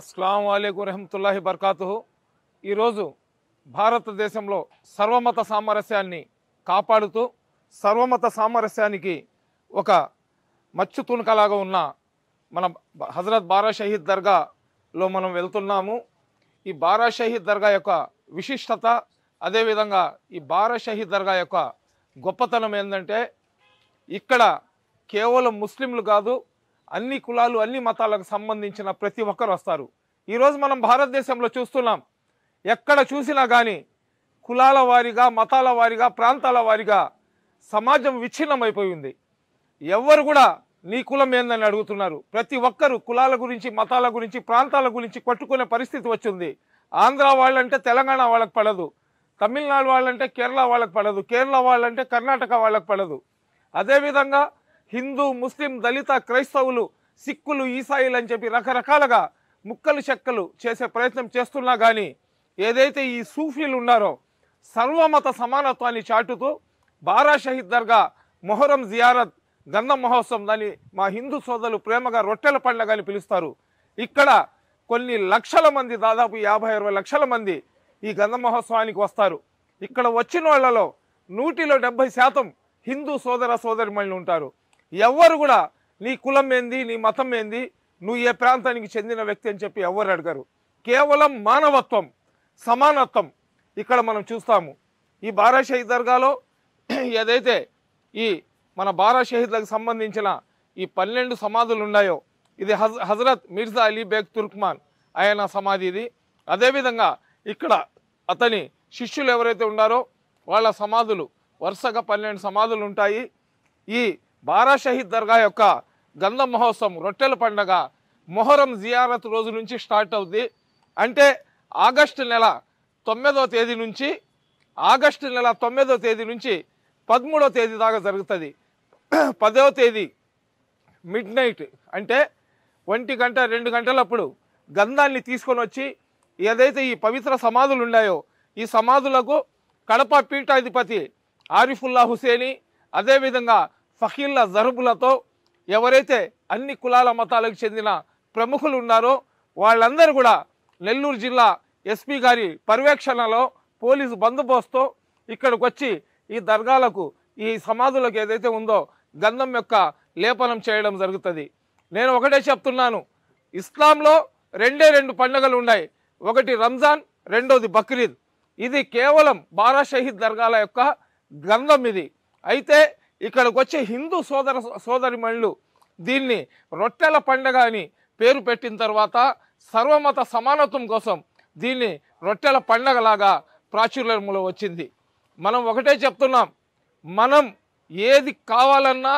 అస్సలం అయికు రహమతుల్లాహి బర్కాతు ఈరోజు భారతదేశంలో సర్వమత సామరస్యాన్ని కాపాడుతూ సర్వమత సామరస్యానికి ఒక మచ్చు తుణుకలాగా ఉన్న మన హజరత్ బారా షహీద్ దర్గాలో మనం వెళ్తున్నాము ఈ బారా షహీద్ దర్గా యొక్క విశిష్టత అదేవిధంగా ఈ బారా షహీద్ దర్గా యొక్క గొప్పతనం ఏంటంటే ఇక్కడ కేవలం ముస్లింలు కాదు అన్ని కులాలు అన్ని మతాలకు సంబంధించిన ప్రతి ఒక్కరు వస్తారు ఈరోజు మనం భారతదేశంలో చూస్తున్నాం ఎక్కడ చూసినా కానీ కులాల వారిగా మతాల వారిగా ప్రాంతాల వారిగా సమాజం విచ్ఛిన్నమైపోయింది ఎవరు కూడా నీ కులం ఏందని అడుగుతున్నారు ప్రతి ఒక్కరు కులాల గురించి మతాల గురించి ప్రాంతాల గురించి కొట్టుకునే పరిస్థితి వచ్చింది ఆంధ్ర వాళ్ళంటే తెలంగాణ వాళ్ళకి పడదు తమిళనాడు వాళ్ళంటే కేరళ వాళ్ళకి పడదు కేరళ వాళ్ళంటే కర్ణాటక వాళ్ళకి పడదు అదేవిధంగా హిందూ ముస్లిం దళిత క్రైస్తవులు సిక్కులు ఈసాయిలు అని చెప్పి రకరకాలుగా ముక్కలు చెక్కలు చేసే ప్రయత్నం చేస్తున్నా కానీ ఏదైతే ఈ సూఫీలు ఉన్నారో సర్వమత సమానత్వాన్ని చాటుతూ బారా షహీద్ దర్గా మొహరం జియారత్ గంధ మహోత్సవం దాన్ని మా హిందూ సోదరులు ప్రేమగా రొట్టెల పండ్లగా అని పిలుస్తారు ఇక్కడ కొన్ని లక్షల మంది దాదాపు యాభై అరవై లక్షల మంది ఈ గంధ మహోత్సవానికి వస్తారు ఇక్కడ వచ్చిన వాళ్ళలో నూటిలో డెబ్భై శాతం హిందూ సోదర మళ్ళీ ఉంటారు ఎవ్వరు కూడా నీ కులం ఏంది నీ మతం ఏంది నువ్వు ఏ ప్రాంతానికి చెందిన వ్యక్తి అని చెప్పి ఎవ్వరు అడిగారు కేవలం మానవత్వం సమానత్వం ఇక్కడ మనం చూస్తాము ఈ బారా షహీద్ దర్గాలో ఏదైతే ఈ మన బారా షహీద్లకు సంబంధించిన ఈ పన్నెండు సమాధులు ఉన్నాయో ఇది హజరత్ మిర్జా అలీ బేగ్ తుర్క్మాన్ ఆయన సమాధి ఇది అదేవిధంగా ఇక్కడ అతని శిష్యులు ఎవరైతే ఉన్నారో వాళ్ళ సమాధులు వరుసగా పన్నెండు సమాధులు ఉంటాయి ఈ బారా షహీద్ దర్గా యొక్క గంధ మహోత్సవం రొట్టెల పండగ మొహరం జియారత్ రోజు నుంచి స్టార్ట్ అవుద్ది అంటే ఆగస్టు నెల తొమ్మిదో తేదీ నుంచి ఆగస్టు నెల తొమ్మిదో తేదీ నుంచి పదమూడో తేదీ దాకా జరుగుతుంది పదవ తేదీ మిడ్ నైట్ అంటే ఒంటి గంట రెండు గంటలప్పుడు గంధాన్ని తీసుకొని వచ్చి ఏదైతే ఈ పవిత్ర సమాధులు ఉన్నాయో ఈ సమాధులకు కడప పీఠాధిపతి ఆరిఫుల్లా హుసేని అదేవిధంగా ఫకీళ్ళ జరుపులతో ఎవరైతే అన్ని కులాల మతాలకు చెందిన ప్రముఖులు ఉన్నారో వాళ్ళందరూ కూడా నెల్లూరు జిల్లా ఎస్పీ గారి పర్యవేక్షణలో పోలీసు బందోబస్తు ఇక్కడికి వచ్చి ఈ దర్గాలకు ఈ సమాధులకు ఏదైతే ఉందో గంధం యొక్క లేపనం చేయడం జరుగుతుంది నేను ఒకటే చెప్తున్నాను ఇస్లాంలో రెండే రెండు పండుగలు ఉన్నాయి ఒకటి రంజాన్ రెండోది బక్రీద్ ఇది కేవలం బారా షహీద్ దర్గాల యొక్క గంధం ఇది అయితే ఇక్కడికి వచ్చే హిందూ సోదర సోదరిమణులు దీన్ని రొట్టెల పండగ అని పేరు పెట్టిన తర్వాత సర్వమత సమానత్వం కోసం దీన్ని రొట్టెల పండగలాగా ప్రాచుర్యంలో వచ్చింది మనం ఒకటే చెప్తున్నాం మనం ఏది కావాలన్నా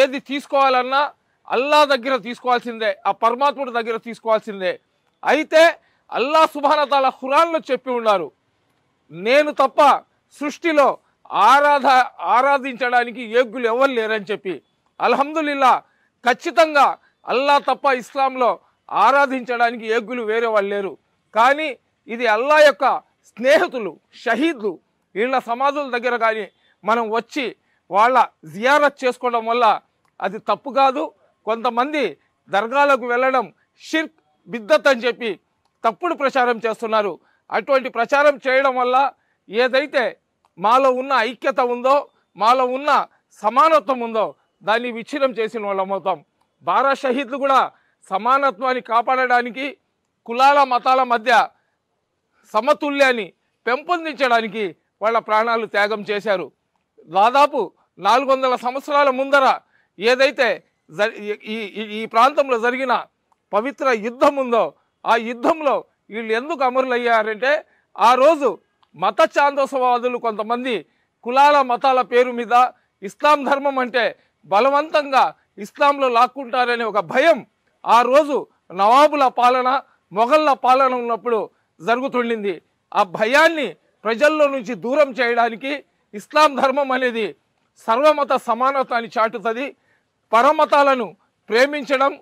ఏది తీసుకోవాలన్నా అల్లా దగ్గర తీసుకోవాల్సిందే ఆ పరమాత్ముడి దగ్గర తీసుకోవాల్సిందే అయితే అల్లా సుభానతాల హురాన్లు చెప్పి ఉన్నారు నేను తప్ప సృష్టిలో ఆరాధ ఆరాధించడానికి యోగ్యులు ఎవరు లేరని చెప్పి అల్హమ్దుల్లా ఖచ్చితంగా అల్లా తప్ప ఇస్లాంలో ఆరాధించడానికి యోగ్యులు వేరే వాళ్ళు లేరు కానీ ఇది అల్లా యొక్క స్నేహితులు షహీద్లు వీళ్ళ సమాధుల దగ్గర కానీ మనం వచ్చి వాళ్ళ జియారత్ చేసుకోవడం వల్ల అది తప్పు కాదు కొంతమంది దర్గాలకు వెళ్ళడం షిర్క్ బిద్దత్ అని చెప్పి తప్పుడు ప్రచారం చేస్తున్నారు అటువంటి ప్రచారం చేయడం వల్ల ఏదైతే మాలో ఉన్న ఐక్యత ఉందో మాలో ఉన్న సమానత్వం ఉందో దాన్ని విచ్ఛిన్నం చేసిన వాళ్ళమవుతాం బారా షహీద్లు కూడా సమానత్వాన్ని కాపాడడానికి కులాల మతాల మధ్య సమతుల్యాన్ని పెంపొందించడానికి వాళ్ళ ప్రాణాలు త్యాగం చేశారు దాదాపు నాలుగు వందల సంవత్సరాల ముందర ఏదైతే ఈ ఈ ప్రాంతంలో జరిగిన పవిత్ర యుద్ధం ఉందో ఆ యుద్ధంలో వీళ్ళు ఎందుకు అమరులయ్యారంటే ఆ రోజు మత చాందోసవాదులు కొంతమంది కులాల మతాల పేరు మీద ఇస్లాం ధర్మం అంటే బలవంతంగా ఇస్లాంలో లాక్కుంటారనే ఒక భయం ఆ రోజు నవాబుల పాలన మొఘళ్ళ పాలన ఉన్నప్పుడు జరుగుతుండింది ఆ భయాన్ని ప్రజల్లో నుంచి దూరం చేయడానికి ఇస్లాం ధర్మం అనేది సర్వమత సమానతాన్ని చాటుతుంది పరమతాలను ప్రేమించడం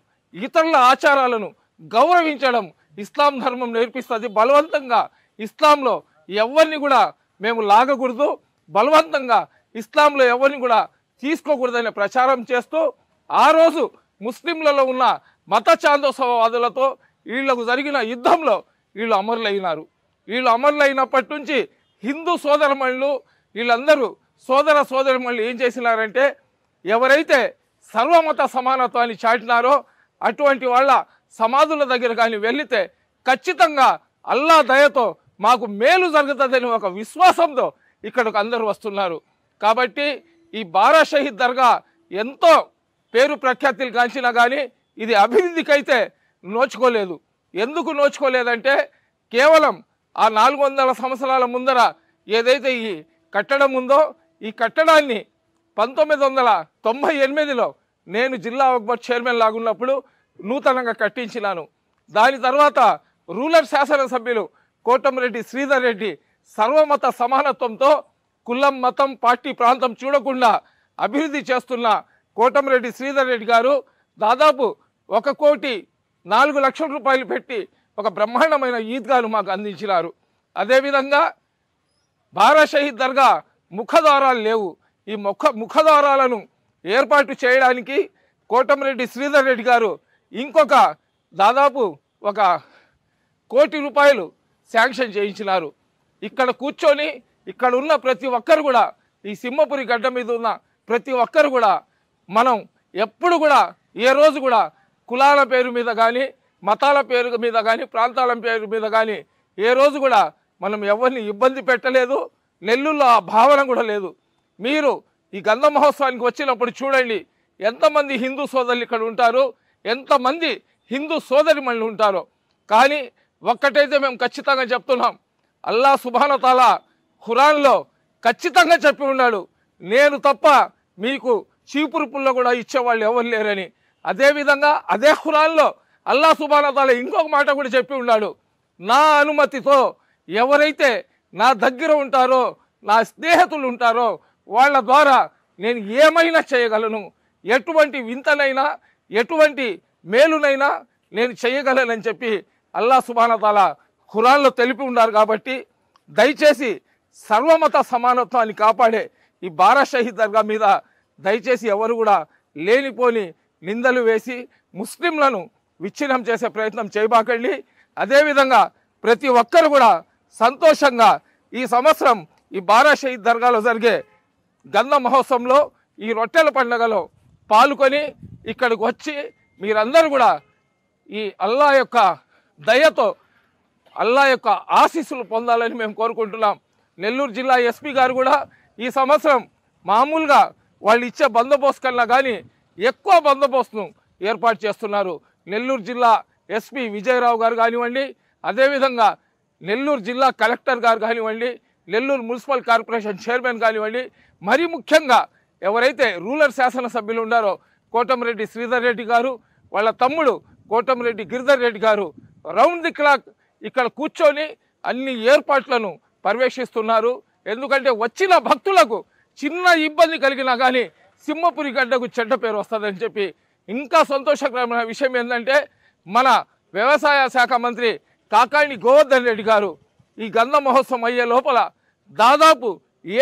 ఇతరుల ఆచారాలను గౌరవించడం ఇస్లాం ధర్మం నేర్పిస్తుంది బలవంతంగా ఇస్లాంలో ఎవరిని కూడా మేము లాగకూడదు బలవంతంగా ఇస్లాంలో ఎవరిని కూడా తీసుకోకూడదనే ప్రచారం చేస్తూ ఆ రోజు ముస్లింలలో ఉన్న మత చాందోత్సవవాదులతో వీళ్లకు జరిగిన యుద్ధంలో వీళ్ళు అమరులైనారు వీళ్ళు అమరులైనప్పటి నుంచి హిందూ సోదరమణులు వీళ్ళందరూ సోదర సోదరమణులు ఏం చేసినారంటే ఎవరైతే సర్వమత సమానత్వాన్ని చాటినారో అటువంటి వాళ్ళ సమాధుల దగ్గర కానీ వెళితే ఖచ్చితంగా అల్లా దయతో మాకు మేలు జరుగుతుందని ఒక విశ్వాసంతో ఇక్కడికి అందరూ వస్తున్నారు కాబట్టి ఈ బారా షహీద్ దర్గా ఎంతో పేరు ప్రఖ్యాతులు గాంచినా కానీ ఇది అభివృద్ధికైతే నోచుకోలేదు ఎందుకు నోచుకోలేదంటే కేవలం ఆ నాలుగు వందల సంవత్సరాల ముందర ఏదైతే ఈ కట్టడం ఉందో ఈ కట్టడాన్ని పంతొమ్మిది వందల తొంభై ఎనిమిదిలో నేను జిల్లా అక్బర్ చైర్మన్ లాగున్నప్పుడు నూతనంగా కట్టించినాను దాని తర్వాత రూరల్ శాసనసభ్యులు కోటమిరెడ్డి శ్రీధర్ రెడ్డి సర్వమత సమానత్వంతో కులం మతం పార్టీ ప్రాంతం చూడకుండా అభివృద్ధి చేస్తున్న కోటమిరెడ్డి శ్రీధర్ రెడ్డి గారు దాదాపు ఒక కోటి నాలుగు లక్షల రూపాయలు పెట్టి ఒక బ్రహ్మాండమైన ఈద్గాను మాకు అందించినారు అదేవిధంగా భారా షహీద్ దర్గా ముఖద్వారాలు లేవు ఈ ముఖ ముఖద్వారాలను ఏర్పాటు చేయడానికి కోటమిరెడ్డి శ్రీధర్ రెడ్డి గారు ఇంకొక దాదాపు ఒక కోటి రూపాయలు శాంక్షన్ చేయించినారు ఇక్కడ కూర్చొని ఇక్కడ ఉన్న ప్రతి ఒక్కరు కూడా ఈ సింహపురి గడ్డ మీద ఉన్న ప్రతి ఒక్కరు కూడా మనం ఎప్పుడు కూడా ఏ రోజు కూడా కులాల పేరు మీద కానీ మతాల పేరు మీద కానీ ప్రాంతాల పేరు మీద కానీ ఏ రోజు కూడా మనం ఎవరిని ఇబ్బంది పెట్టలేదు నెల్లూరులో ఆ భావన కూడా లేదు మీరు ఈ గంధ మహోత్సవానికి వచ్చినప్పుడు చూడండి ఎంతమంది హిందూ సోదరులు ఇక్కడ ఉంటారు ఎంతమంది హిందూ సోదరి మళ్ళీ ఉంటారో కానీ ఒక్కటైతే మేము ఖచ్చితంగా చెప్తున్నాం అల్లా సుభానతాల ఖురాన్లో ఖచ్చితంగా చెప్పి ఉన్నాడు నేను తప్ప మీకు చీపురు పుల్ల కూడా ఇచ్చేవాళ్ళు ఎవరు లేరని అదేవిధంగా అదే ఖురాన్లో అల్లా సుభానతాల ఇంకొక మాట కూడా చెప్పి ఉన్నాడు నా అనుమతితో ఎవరైతే నా దగ్గర ఉంటారో నా స్నేహితులు ఉంటారో వాళ్ళ ద్వారా నేను ఏమైనా చేయగలను ఎటువంటి వింతనైనా ఎటువంటి మేలునైనా నేను చేయగలనని చెప్పి అల్లా సుబానతాల ఖురాన్లో తెలిపి ఉన్నారు కాబట్టి దయచేసి సర్వమత సమానత్వాన్ని కాపాడే ఈ బారా షహీద్ దర్గా మీద దయచేసి ఎవరు కూడా లేనిపోని నిందలు వేసి ముస్లింలను విచ్ఛిన్నం చేసే ప్రయత్నం చేయబాకండి అదేవిధంగా ప్రతి ఒక్కరు కూడా సంతోషంగా ఈ సంవత్సరం ఈ బారా షహీద్ దర్గాలో జరిగే గంధ మహోత్సవంలో ఈ రొట్టెల పండుగలో పాల్గొని ఇక్కడికి వచ్చి మీరందరూ కూడా ఈ అల్లా యొక్క దయతో అల్లా యొక్క ఆశీస్సులు పొందాలని మేము కోరుకుంటున్నాం నెల్లూరు జిల్లా ఎస్పీ గారు కూడా ఈ సంవత్సరం మామూలుగా వాళ్ళు ఇచ్చే బందోబస్తు కన్నా కానీ ఎక్కువ బందోబస్తును ఏర్పాటు చేస్తున్నారు నెల్లూరు జిల్లా ఎస్పీ విజయరావు గారు కానివ్వండి అదేవిధంగా నెల్లూరు జిల్లా కలెక్టర్ గారు కానివ్వండి నెల్లూరు మున్సిపల్ కార్పొరేషన్ చైర్మన్ కానివ్వండి మరీ ముఖ్యంగా ఎవరైతే రూరల్ శాసనసభ్యులు ఉన్నారో కోటమిరెడ్డి శ్రీధర్ రెడ్డి గారు వాళ్ళ తమ్ముడు కోటమిరెడ్డి గిరిధర్ రెడ్డి గారు రౌండ్ ది క్లాక్ ఇక్కడ కూర్చొని అన్ని ఏర్పాట్లను పర్యవేక్షిస్తున్నారు ఎందుకంటే వచ్చిన భక్తులకు చిన్న ఇబ్బంది కలిగినా కానీ సింహపురి గడ్డకు చెడ్డ పేరు వస్తుందని చెప్పి ఇంకా సంతోషకరమైన విషయం ఏంటంటే మన వ్యవసాయ శాఖ మంత్రి కాకాణి గోవర్ధన్ రెడ్డి గారు ఈ గంధ మహోత్సవం అయ్యే లోపల దాదాపు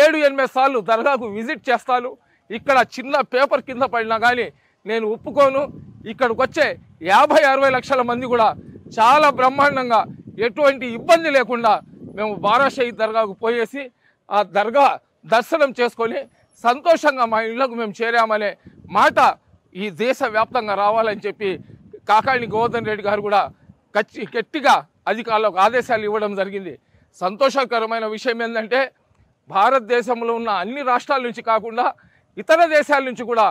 ఏడు ఎనిమిది సార్లు దర్గాకు విజిట్ చేస్తాను ఇక్కడ చిన్న పేపర్ కింద పడినా కానీ నేను ఒప్పుకోను ఇక్కడికి వచ్చే యాభై అరవై లక్షల మంది కూడా చాలా బ్రహ్మాండంగా ఎటువంటి ఇబ్బంది లేకుండా మేము బారాషాహి దర్గాకు పోయేసి ఆ దర్గా దర్శనం చేసుకొని సంతోషంగా మా ఇళ్లకు మేము చేరామనే మాట ఈ దేశ వ్యాప్తంగా రావాలని చెప్పి కాకాణి గోవర్ధన్ రెడ్డి గారు కూడా కచ్చి గట్టిగా అధికారులకు ఆదేశాలు ఇవ్వడం జరిగింది సంతోషకరమైన విషయం ఏంటంటే భారతదేశంలో ఉన్న అన్ని రాష్ట్రాల నుంచి కాకుండా ఇతర దేశాల నుంచి కూడా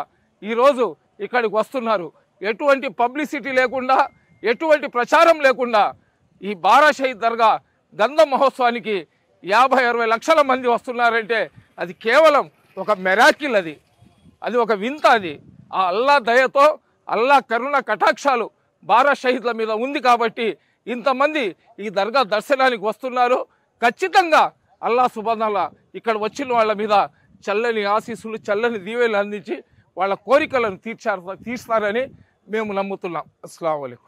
ఈరోజు ఇక్కడికి వస్తున్నారు ఎటువంటి పబ్లిసిటీ లేకుండా ఎటువంటి ప్రచారం లేకుండా ఈ బారా షహీద్ దర్గా గంధ మహోత్సవానికి యాభై అరవై లక్షల మంది వస్తున్నారంటే అది కేవలం ఒక మెరాకిల్ అది అది ఒక వింత అది ఆ అల్లా దయతో అల్లా కరుణ కటాక్షాలు బారా షహీద్ల మీద ఉంది కాబట్టి ఇంతమంది ఈ దర్గా దర్శనానికి వస్తున్నారు ఖచ్చితంగా అల్లా సుబంధాల ఇక్కడ వచ్చిన వాళ్ళ మీద చల్లని ఆశీస్సులు చల్లని దీవెలు అందించి వాళ్ళ కోరికలను తీర్చారు తీర్చారని మేము నమ్ముతున్నాం అస్సలం